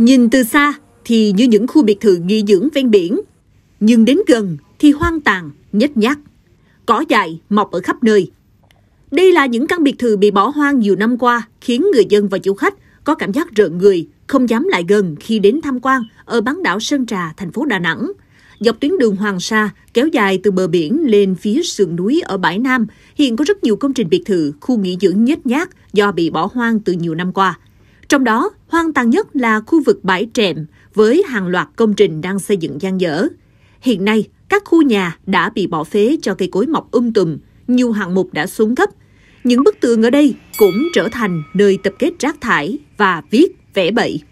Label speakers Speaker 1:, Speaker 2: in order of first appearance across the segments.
Speaker 1: Nhìn từ xa thì như những khu biệt thự nghỉ dưỡng ven biển, nhưng đến gần thì hoang tàn, nhếch nhác. Cỏ dại mọc ở khắp nơi. Đây là những căn biệt thự bị bỏ hoang nhiều năm qua, khiến người dân và du khách có cảm giác rợn người, không dám lại gần khi đến tham quan ở bán đảo Sơn Trà, thành phố Đà Nẵng. Dọc tuyến đường Hoàng Sa kéo dài từ bờ biển lên phía sườn núi ở bãi Nam, hiện có rất nhiều công trình biệt thự, khu nghỉ dưỡng nhếch nhác do bị bỏ hoang từ nhiều năm qua. Trong đó, hoang tàn nhất là khu vực bãi trệm với hàng loạt công trình đang xây dựng gian dở. Hiện nay, các khu nhà đã bị bỏ phế cho cây cối mọc um tùm, nhiều hạng mục đã xuống cấp. Những bức tường ở đây cũng trở thành nơi tập kết rác thải và viết, vẽ bậy.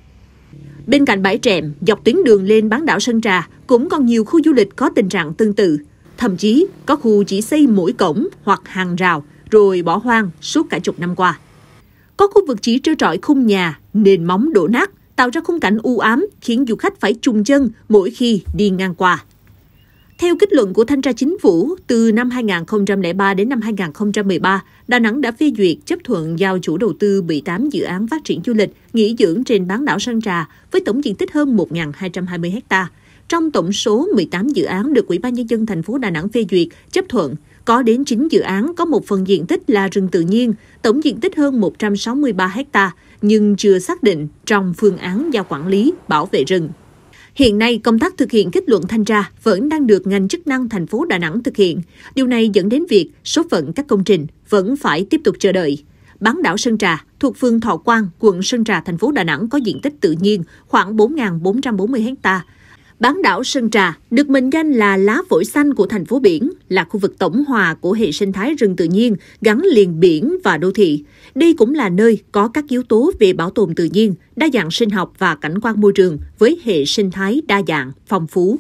Speaker 1: Bên cạnh bãi trệm, dọc tuyến đường lên bán đảo Sơn Trà cũng còn nhiều khu du lịch có tình trạng tương tự. Thậm chí, có khu chỉ xây mỗi cổng hoặc hàng rào rồi bỏ hoang suốt cả chục năm qua. Có khu vực chỉ trơ trọi khung nhà, nền móng đổ nát, tạo ra khung cảnh u ám khiến du khách phải trùng chân mỗi khi đi ngang qua. Theo kết luận của Thanh tra Chính phủ, từ năm 2003 đến năm 2013, Đà Nẵng đã phê duyệt chấp thuận giao chủ đầu tư 18 dự án phát triển du lịch, nghỉ dưỡng trên bán đảo Sơn Trà với tổng diện tích hơn 1.220 ha. Trong tổng số 18 dự án được Ủy ban nhân dân thành phố Đà Nẵng phê duyệt, chấp thuận, có đến 9 dự án có một phần diện tích là rừng tự nhiên, tổng diện tích hơn 163 ha nhưng chưa xác định trong phương án giao quản lý, bảo vệ rừng. Hiện nay, công tác thực hiện kết luận thanh tra vẫn đang được ngành chức năng thành phố Đà Nẵng thực hiện. Điều này dẫn đến việc số phận các công trình vẫn phải tiếp tục chờ đợi. Bán đảo Sơn Trà thuộc phường Thọ Quang, quận Sơn Trà, thành phố Đà Nẵng có diện tích tự nhiên khoảng 4.440 ha, Bán đảo Sơn Trà được mệnh danh là lá phổi xanh của thành phố biển, là khu vực tổng hòa của hệ sinh thái rừng tự nhiên gắn liền biển và đô thị. Đây cũng là nơi có các yếu tố về bảo tồn tự nhiên, đa dạng sinh học và cảnh quan môi trường với hệ sinh thái đa dạng, phong phú.